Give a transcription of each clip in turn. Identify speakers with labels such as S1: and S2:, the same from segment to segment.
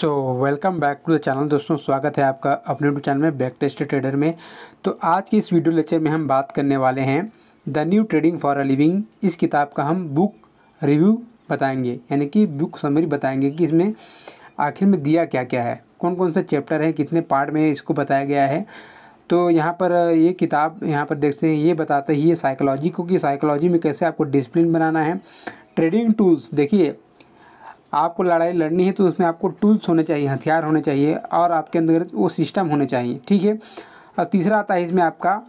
S1: so welcome back to the channel दोस्तों स्वागत है आपका अपने यूट्यूब चैनल में बैक टेस्ट ट्रेडर में तो आज की इस वीडियो लेक्चर में हम बात करने वाले हैं the new trading for a living इस किताब का हम बुक रिव्यू बताएंगे यानी कि बुक समरी बताएंगे कि इसमें आखिर में दिया क्या क्या है कौन कौन से चैप्टर हैं कितने पार्ट में इसको बताया गया है तो यहाँ पर ये किताब यहाँ पर देखते हैं ये बताते ही है साइकोलॉजी को कि साइकोलॉजी में कैसे आपको डिसिप्लिन बनाना है ट्रेडिंग टूल्स देखिए आपको लड़ाई लड़नी है तो उसमें आपको टूल्स होने चाहिए हथियार होने चाहिए और आपके अंदर वो सिस्टम होने चाहिए ठीक है और तीसरा आता है इसमें आपका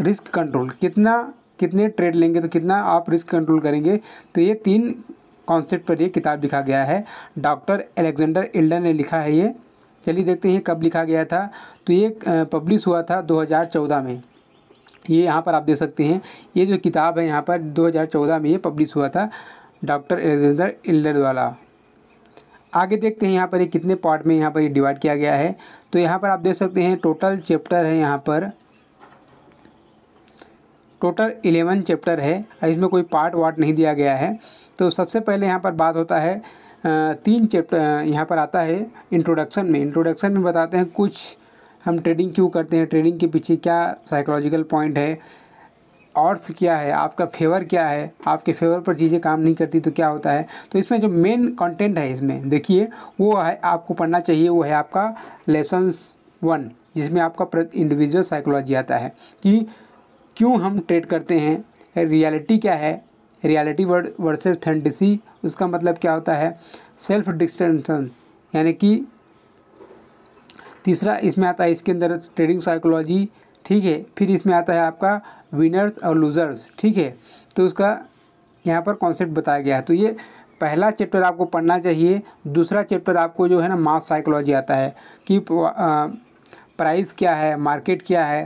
S1: रिस्क कंट्रोल कितना कितने ट्रेड लेंगे तो कितना आप रिस्क कंट्रोल करेंगे तो ये तीन कॉन्सेप्ट पर ये किताब लिखा गया है डॉक्टर एलेक्जेंडर इल्डन ने लिखा है ये चलिए देखते हैं कब लिखा गया था तो ये पब्लिश हुआ था 2014 में ये यहाँ पर आप देख सकते हैं ये जो किताब है यहाँ पर 2014 में ये पब्लिश हुआ था डॉक्टर एलेक्जेंडर इल्डर द्वारा आगे देखते हैं यहाँ पर ये कितने पार्ट में यहाँ पर ये डिवाइड किया गया है तो यहाँ पर आप देख सकते हैं टोटल चैप्टर है यहाँ पर टोटल इलेवन चैप्टर है इसमें कोई पार्ट वार्ट नहीं दिया गया है तो सबसे पहले यहाँ पर बात होता है तीन चैप्टर यहाँ पर आता है इंट्रोडक्शन में इंट्रोडक्शन में बताते हैं कुछ हम ट्रेडिंग क्यों करते हैं ट्रेडिंग के पीछे क्या साइकोलॉजिकल पॉइंट है ऑर्ड्स क्या है आपका फेवर क्या है आपके फेवर पर चीज़ें काम नहीं करती तो क्या होता है तो इसमें जो मेन कंटेंट है इसमें देखिए वो है आपको पढ़ना चाहिए वो है आपका लेसन्स वन जिसमें आपका इंडिविजुअल साइकोलॉजी आता है कि क्यों हम ट्रेड करते हैं रियलिटी क्या है रियलिटी वर्ड वर्सेज फैंटिसी उसका मतलब क्या होता है सेल्फ डिस्टेंसन यानी कि तीसरा इसमें आता है इसके अंदर ट्रेडिंग साइकोलॉजी ठीक है फिर इसमें आता है आपका विनर्स और लूज़र्स ठीक है तो उसका यहाँ पर कॉन्सेप्ट बताया गया है तो ये पहला चैप्टर आपको पढ़ना चाहिए दूसरा चैप्टर आपको जो है ना मास साइकोलॉजी आता है कि प्राइस क्या है मार्केट क्या है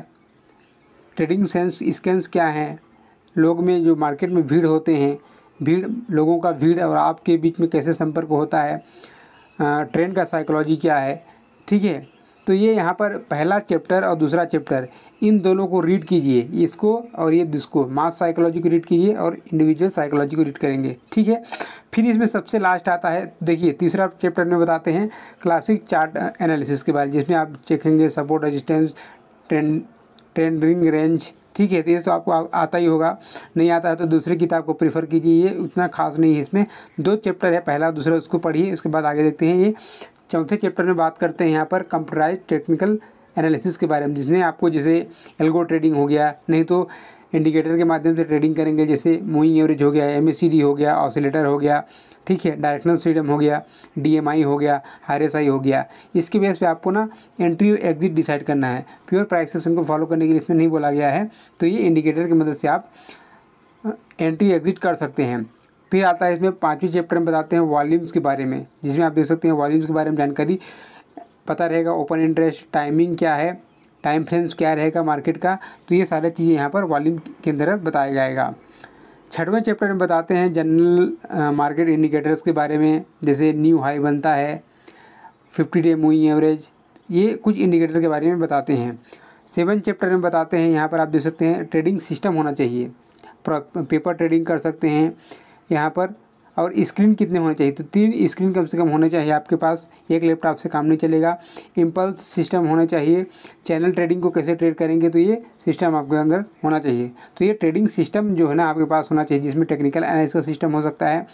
S1: ट्रेडिंग सेंस स्कैंस क्या हैं लोग में जो मार्केट में भीड़ होते हैं भीड़ लोगों का भीड़ और आपके बीच में कैसे संपर्क होता है ट्रेंड का साइकोलॉजी क्या है ठीक है तो ये यहाँ पर पहला चैप्टर और दूसरा चैप्टर इन दोनों को रीड कीजिए इसको और ये इसको मास साइकोलॉजी को रीड कीजिए और इंडिविजुअल साइकोलॉजी को रीड करेंगे ठीक है फिर इसमें सबसे लास्ट आता है देखिए तीसरा चैप्टर में बताते हैं क्लासिक चार्ट एनालिसिस के बारे में जिसमें आप देखेंगे support resistance trend trending range ठीक है तो ये तो आपको आता ही होगा नहीं आता है तो दूसरी किताब को प्रीफर कीजिए ये उतना खास नहीं है इसमें दो चैप्टर है पहला दूसरा उसको पढ़िए इसके बाद आगे देखते हैं ये चौथे चैप्टर में बात करते हैं यहाँ पर कंप्यूटराइज टेक्निकल एनालिसिस के बारे में जिसने आपको जैसे एल्गो ट्रेडिंग हो गया नहीं तो इंडिकेटर के माध्यम से ट्रेडिंग करेंगे जैसे मूविंग एवरेज हो गया एम हो गया ऑसिलेटर हो गया ठीक है डायरेक्शनल फ्रीडम हो गया डी हो गया आर हो गया इसके बेस पे आपको ना एंट्री एग्जिट डिसाइड करना है प्योर प्राइस एक्शन को फॉलो करने के लिए इसमें नहीं बोला गया है तो ये इंडिकेटर की मदद से आप एंट्री एग्जिट कर सकते हैं फिर आता है इसमें पाँचवें चैप्टर में बताते हैं वॉल्यूम्स के बारे में जिसमें आप देख सकते हैं वॉल्यूम्स के बारे में जानकारी पता रहेगा ओपन इंटरेस्ट टाइमिंग क्या है टाइम फ्रेम्स क्या रहेगा मार्केट का तो ये सारे चीज़ें यहाँ पर वॉल्यूम के अंदर बताया जाएगा छठवें चैप्टर में बताते हैं जनरल मार्केट इंडिकेटर्स के बारे में जैसे न्यू हाई बनता है फिफ्टी डे मूविंग एवरेज ये कुछ इंडिकेटर के बारे में बताते हैं सेवन चैप्टर में बताते हैं यहाँ पर आप देख सकते हैं ट्रेडिंग सिस्टम होना चाहिए पेपर ट्रेडिंग कर सकते हैं यहाँ पर और स्क्रीन कितने होने चाहिए तो तीन स्क्रीन कम से कम होने चाहिए आपके पास एक लैपटॉप से काम नहीं चलेगा इम्पल्स सिस्टम होना चाहिए चैनल ट्रेडिंग को कैसे ट्रेड करेंगे तो ये सिस्टम आपके अंदर होना चाहिए तो ये ट्रेडिंग सिस्टम जो है ना आपके पास होना चाहिए जिसमें टेक्निकल एनालिस का सिस्टम हो सकता है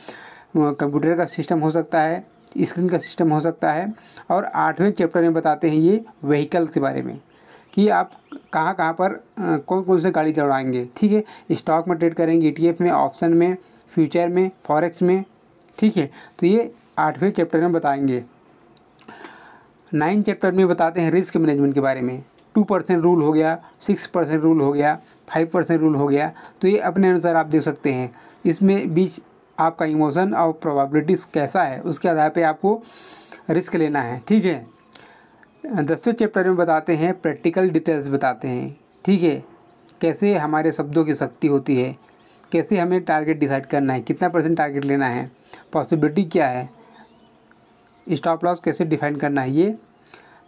S1: कंप्यूटर का सिस्टम हो सकता है स्क्रीन का सिस्टम हो सकता है और आठवें चैप्टर में बताते हैं ये व्हीकल के बारे में कि आप कहाँ कहाँ पर कौन कौन से गाड़ी दौड़ाएंगे ठीक है स्टॉक में ट्रेड करेंगे ई e में ऑप्शन में फ्यूचर में फॉरेक्स में ठीक है तो ये आठवें चैप्टर में बताएंगे नाइन चैप्टर में बताते हैं रिस्क मैनेजमेंट के बारे में टू परसेंट रूल हो गया सिक्स परसेंट रूल हो गया फाइव परसेंट रूल हो गया तो ये अपने अनुसार आप देख सकते हैं इसमें बीच आपका इमोशन और प्रोबेबिलिटीज कैसा है उसके आधार पे आपको रिस्क लेना है ठीक है दसवें चैप्टर में बताते हैं प्रैक्टिकल डिटेल्स बताते हैं ठीक है कैसे हमारे शब्दों की शक्ति होती है कैसे हमें टारगेट डिसाइड करना है कितना परसेंट टारगेट लेना है पॉसिबिलिटी क्या है स्टॉप लॉस कैसे डिफाइन करना है ये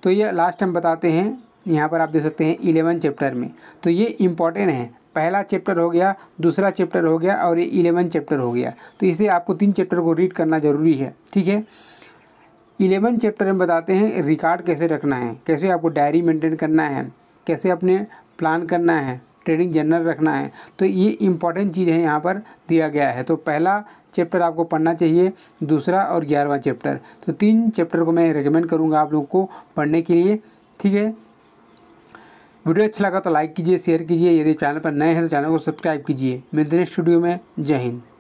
S1: तो ये लास्ट हम बताते हैं यहाँ पर आप देख सकते हैं इलेवन चैप्टर में तो ये इम्पॉर्टेंट है पहला चैप्टर हो गया दूसरा चैप्टर हो गया और ये इलेवन चैप्टर हो गया तो इसे आपको तीन चैप्टर को रीड करना ज़रूरी है ठीक है इलेवन चैप्टर में बताते हैं रिकॉर्ड कैसे रखना है कैसे आपको डायरी मेंटेन करना है कैसे अपने प्लान करना है ट्रेडिंग जर्नल रखना है तो ये इंपॉर्टेंट चीज़ है यहाँ पर दिया गया है तो पहला चैप्टर आपको पढ़ना चाहिए दूसरा और ग्यारहवा चैप्टर तो तीन चैप्टर को मैं रिकमेंड करूँगा आप लोग को पढ़ने के लिए ठीक है वीडियो अच्छा लगा तो लाइक कीजिए शेयर कीजिए यदि चैनल पर नए हैं तो चैनल को सब्सक्राइब कीजिए मिलते हैं स्टूडियो में जय हिंद